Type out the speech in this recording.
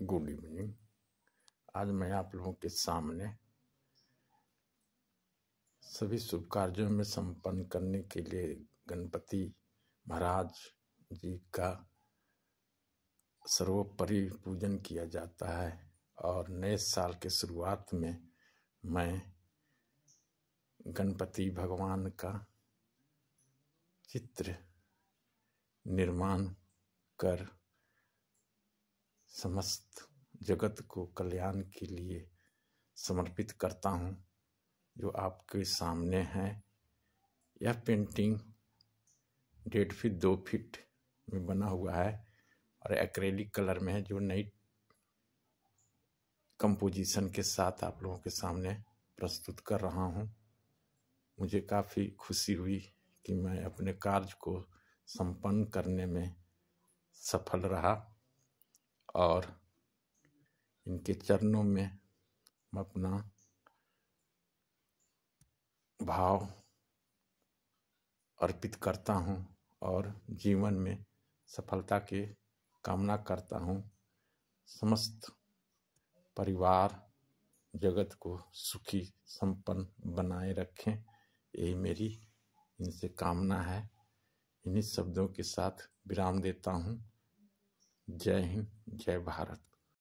good evening आज मैं आप लोगों के सामने सभी शुभ कार्यों में संपन्न करने के लिए गणपति महाराज जी का सर्वोपरि पूजन किया जाता है और नए साल के शुरुआत में मैं गणपति भगवान का चित्र निर्माण कर समस्त जगत को कल्याण के लिए समर्पित करता हूँ जो आपके सामने है यह पेंटिंग डेढ़ फीट दो फीट में बना हुआ है और एक्रेलिक कलर में है जो नई कंपोजिशन के साथ आप लोगों के सामने प्रस्तुत कर रहा हूँ मुझे काफ़ी खुशी हुई कि मैं अपने कार्य को संपन्न करने में सफल रहा और इनके चरणों में अपना भाव अर्पित करता हूँ और जीवन में सफलता के कामना करता हूँ समस्त परिवार जगत को सुखी संपन्न बनाए रखें यही मेरी इनसे कामना है इन्हीं शब्दों के साथ विराम देता हूँ जय हिंद जय भारत